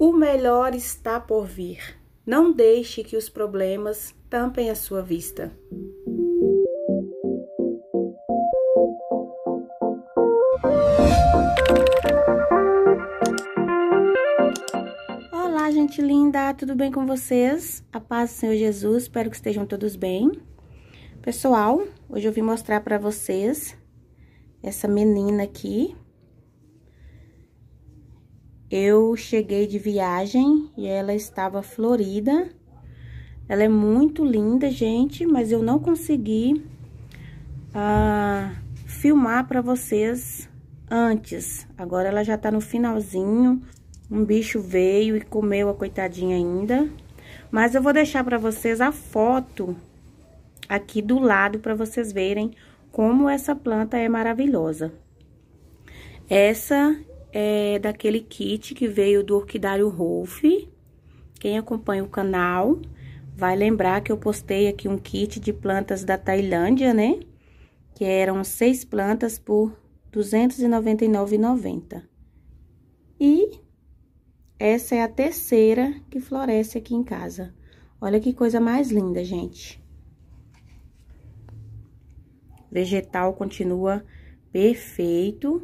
O melhor está por vir. Não deixe que os problemas tampem a sua vista. Olá, gente linda, tudo bem com vocês? A paz do Senhor Jesus, espero que estejam todos bem. Pessoal, hoje eu vim mostrar para vocês essa menina aqui, eu cheguei de viagem e ela estava florida. Ela é muito linda, gente, mas eu não consegui ah, filmar para vocês antes. Agora ela já tá no finalzinho. Um bicho veio e comeu a coitadinha ainda. Mas eu vou deixar para vocês a foto aqui do lado para vocês verem como essa planta é maravilhosa. Essa é, daquele kit que veio do Orquidário Rolf. Quem acompanha o canal vai lembrar que eu postei aqui um kit de plantas da Tailândia, né? Que eram seis plantas por R$ 299,90. E essa é a terceira que floresce aqui em casa. Olha que coisa mais linda, gente. Vegetal continua perfeito.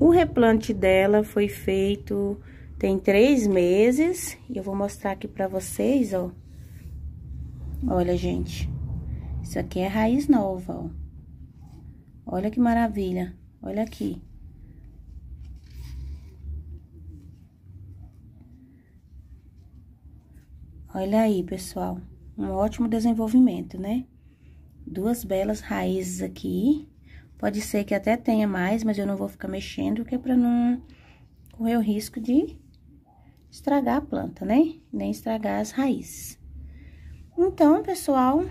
O replante dela foi feito tem três meses e eu vou mostrar aqui pra vocês, ó. Olha, gente, isso aqui é raiz nova, ó. Olha que maravilha, olha aqui. Olha aí, pessoal, um ótimo desenvolvimento, né? Duas belas raízes aqui. Pode ser que até tenha mais, mas eu não vou ficar mexendo, que é pra não correr o risco de estragar a planta, né? Nem estragar as raízes. Então, pessoal,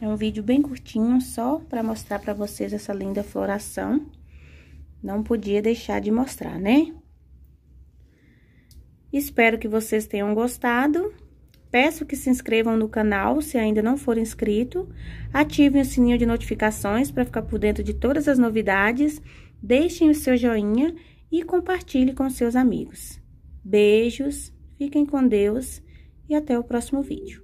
é um vídeo bem curtinho, só pra mostrar pra vocês essa linda floração. Não podia deixar de mostrar, né? Espero que vocês tenham gostado. Peço que se inscrevam no canal se ainda não for inscrito, ativem o sininho de notificações para ficar por dentro de todas as novidades, deixem o seu joinha e compartilhe com seus amigos. Beijos, fiquem com Deus e até o próximo vídeo.